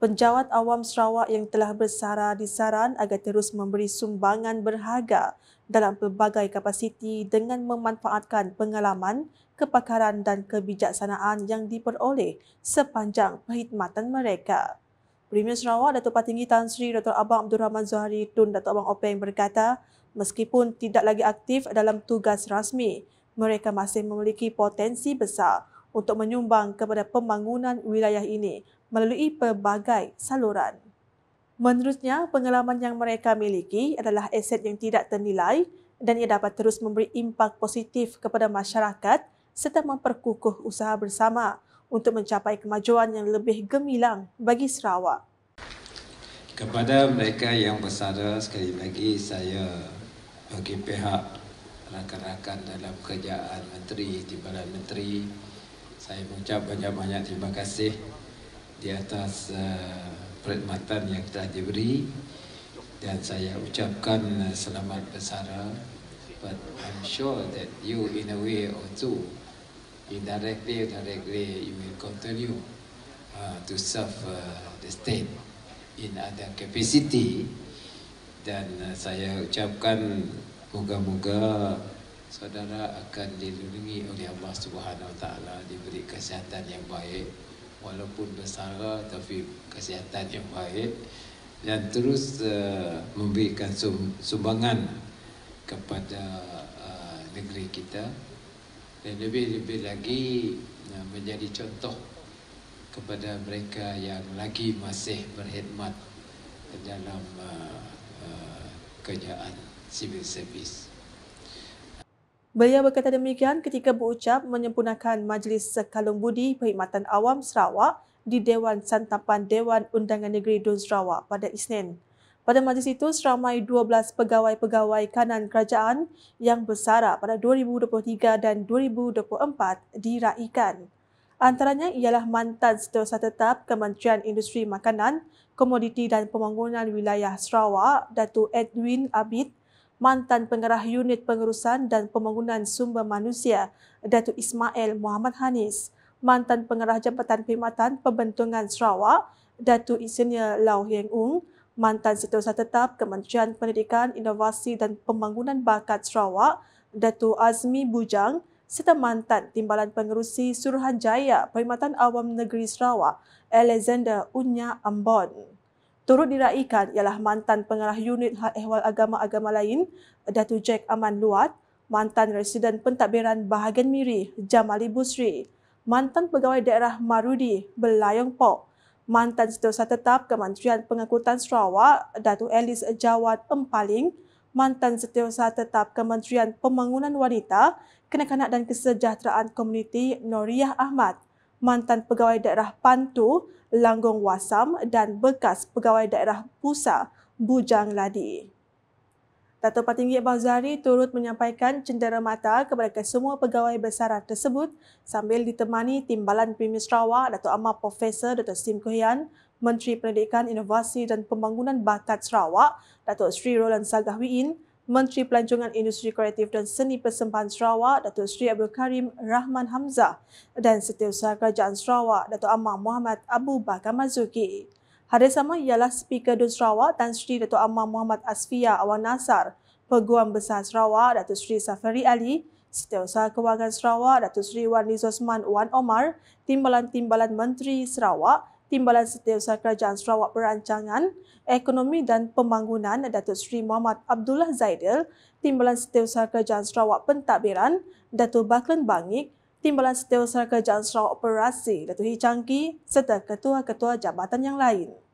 penjawat awam Sarawak yang telah bersara disaran agar terus memberi sumbangan berharga dalam pelbagai kapasiti dengan memanfaatkan pengalaman, kepakaran dan kebijaksanaan yang diperoleh sepanjang perkhidmatan mereka. Premier Sarawak Datuk Patinggi Tan Sri Dr. Abang Abdul Rahman Zuhari Tun Datuk Abang Openg berkata, meskipun tidak lagi aktif dalam tugas rasmi, mereka masih memiliki potensi besar untuk menyumbang kepada pembangunan wilayah ini melalui pelbagai saluran. Menurutnya, pengalaman yang mereka miliki adalah aset yang tidak ternilai dan ia dapat terus memberi impak positif kepada masyarakat serta memperkukuh usaha bersama untuk mencapai kemajuan yang lebih gemilang bagi Sarawak. Kepada mereka yang bersara, sekali lagi saya bagi pihak rakan-rakan dalam kerjaan Menteri, di Timbalan Menteri, saya mengucap banyak-banyak terima kasih di atas uh, perkhidmatan yang telah diberi dan saya ucapkan uh, selamat bersara but I'm sure that you in a way or two indirectly or directly you will continue uh, to serve uh, the state in other capacity dan uh, saya ucapkan moga-moga saudara akan dilindungi oleh Allah Subhanahu taala diberi kesihatan yang baik walaupun bersara tapi kesihatan yang baik dan terus uh, memberikan sum sumbangan kepada uh, negeri kita dan lebih-lebih lagi uh, menjadi contoh kepada mereka yang lagi masih berkhidmat dalam uh, uh, kerjaan civil service Beliau berkata demikian ketika berucap menyempurnakan Majlis Sekalung Budi Perkhidmatan Awam Sarawak di Dewan Santapan Dewan Undangan Negeri Dun Sarawak pada Isnin. Pada majlis itu, seramai 12 pegawai-pegawai kanan kerajaan yang bersara pada 2023 dan 2024 diraikan. Antaranya ialah mantan setiausaha tetap Kementerian Industri Makanan, Komoditi dan Pembangunan Wilayah Sarawak, datuk Edwin Abid mantan pengerah unit pengurusan dan pembangunan sumber manusia Datuk Ismail Muhammad Hanis, mantan pengerah Jabatan Perkhidmatan pembentangan Sarawak Datuk Insinyur Lau Heng Ung, mantan setiausaha tetap Kementerian Pendidikan, Inovasi dan Pembangunan Bakat Sarawak Datuk Azmi Bujang serta mantan Timbalan Pengerusi Suruhanjaya Perkhidmatan Awam Negeri Sarawak Alexander Unya Ambon. Turut diraikan ialah mantan pengarah unit hal ehwal agama-agama lain, Datu Jack Aman Luat, mantan residen pentadbiran Bahagian Miri, Jamali Busri, mantan pegawai daerah Marudi, Belayong Pok, mantan setiausaha tetap Kementerian Pengangkutan Sarawak, Datu Elis Jawad Empaling, mantan setiausaha tetap Kementerian Pembangunan Wanita, kanak dan Kesejahteraan Komuniti Noriah Ahmad, mantan pegawai daerah Pantu, Langgong Wasam dan bekas pegawai daerah Pusa, Bujang Ladi. Datuk Patinggi Abang Zahri turut menyampaikan cendera mata kepada semua pegawai besaran tersebut sambil ditemani Timbalan Premier Sarawak Dato' Amar Profesor Dr. Sim Kuhian, Menteri Pendidikan Inovasi dan Pembangunan Batat Sarawak Dato' Sri Roland Sagah Menteri Pelancongan Industri Kreatif dan Seni Persembahan Sarawak, Datuk Seri Abdul Karim Rahman Hamzah dan Setiausaha Kerajaan Sarawak, Datuk Amar Muhammad Abu Bakar Mazuki. Hadir sama ialah Speaker Dun Sarawak Tan Sri Datuk Amar Muhammad Asfiah Awan Nasar, Peguam Besar Sarawak, Datuk Seri Safari Ali, Setiausaha Kewangan Sarawak, Datuk Seri Wan Nizosman Wan Omar, Timbalan-Timbalan Menteri Sarawak, Timbalan Setiausaha Kerajaan Sarawak Perancangan, Ekonomi dan Pembangunan Datuk Seri Muhammad Abdullah Zaidil, Timbalan Setiausaha Kerajaan Sarawak Pentadbiran Datuk Baklan Bangik, Timbalan Setiausaha Kerajaan Sarawak Operasi Datuk Hichangki serta ketua-ketua jabatan yang lain.